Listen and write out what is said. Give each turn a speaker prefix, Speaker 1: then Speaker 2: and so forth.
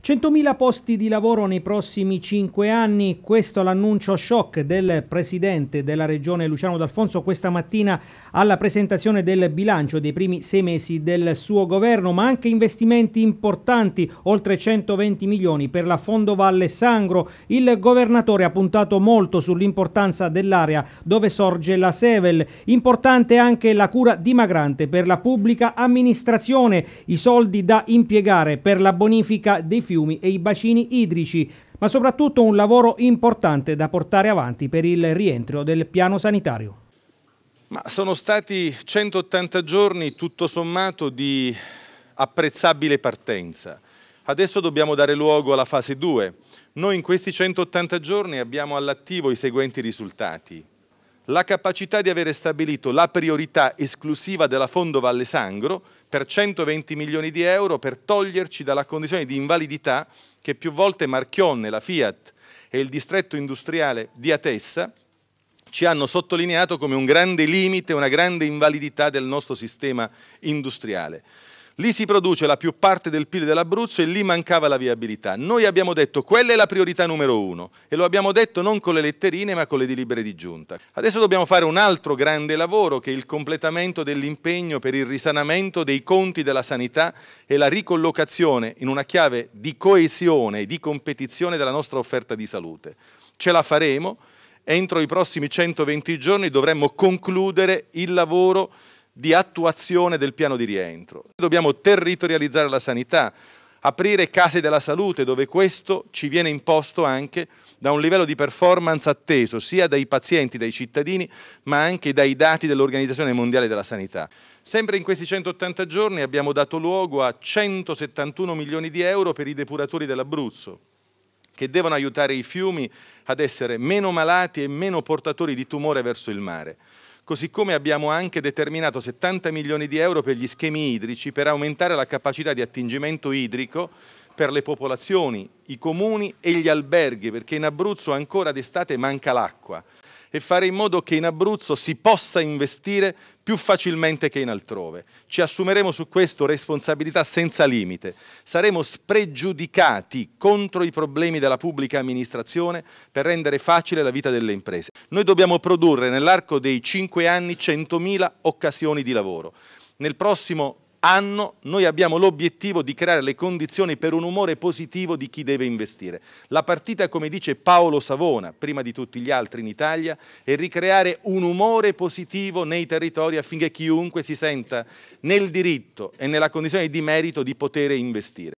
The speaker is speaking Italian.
Speaker 1: 100.000 posti di lavoro nei prossimi 5 anni, questo l'annuncio shock del presidente della regione Luciano D'Alfonso questa mattina alla presentazione del bilancio dei primi sei mesi del suo governo, ma anche investimenti importanti, oltre 120 milioni per la Fondo Valle Sangro. Il governatore ha puntato molto sull'importanza dell'area dove sorge la Sevel, importante anche la cura dimagrante per la pubblica amministrazione, i soldi da impiegare per la bonifica dei fiumi e i bacini idrici, ma soprattutto un lavoro importante da portare avanti per il rientro del piano sanitario.
Speaker 2: Ma sono stati 180 giorni tutto sommato di apprezzabile partenza. Adesso dobbiamo dare luogo alla fase 2. Noi in questi 180 giorni abbiamo all'attivo i seguenti risultati la capacità di avere stabilito la priorità esclusiva della Fondo Valle Sangro per 120 milioni di euro per toglierci dalla condizione di invalidità che più volte Marchionne, la Fiat e il distretto industriale di Atessa ci hanno sottolineato come un grande limite, una grande invalidità del nostro sistema industriale. Lì si produce la più parte del PIL dell'Abruzzo e lì mancava la viabilità. Noi abbiamo detto quella è la priorità numero uno e lo abbiamo detto non con le letterine ma con le delibere di giunta. Adesso dobbiamo fare un altro grande lavoro che è il completamento dell'impegno per il risanamento dei conti della sanità e la ricollocazione in una chiave di coesione e di competizione della nostra offerta di salute. Ce la faremo, entro i prossimi 120 giorni dovremmo concludere il lavoro di attuazione del piano di rientro. Dobbiamo territorializzare la sanità, aprire case della salute dove questo ci viene imposto anche da un livello di performance atteso sia dai pazienti, dai cittadini, ma anche dai dati dell'Organizzazione Mondiale della Sanità. Sempre in questi 180 giorni abbiamo dato luogo a 171 milioni di euro per i depuratori dell'Abruzzo, che devono aiutare i fiumi ad essere meno malati e meno portatori di tumore verso il mare così come abbiamo anche determinato 70 milioni di euro per gli schemi idrici per aumentare la capacità di attingimento idrico per le popolazioni, i comuni e gli alberghi, perché in Abruzzo ancora d'estate manca l'acqua e fare in modo che in Abruzzo si possa investire più facilmente che in altrove. Ci assumeremo su questo responsabilità senza limite. Saremo spregiudicati contro i problemi della pubblica amministrazione per rendere facile la vita delle imprese. Noi dobbiamo produrre nell'arco dei cinque anni 100.000 occasioni di lavoro. Nel prossimo anno noi abbiamo l'obiettivo di creare le condizioni per un umore positivo di chi deve investire. La partita, come dice Paolo Savona, prima di tutti gli altri in Italia, è ricreare un umore positivo nei territori affinché chiunque si senta nel diritto e nella condizione di merito di poter investire.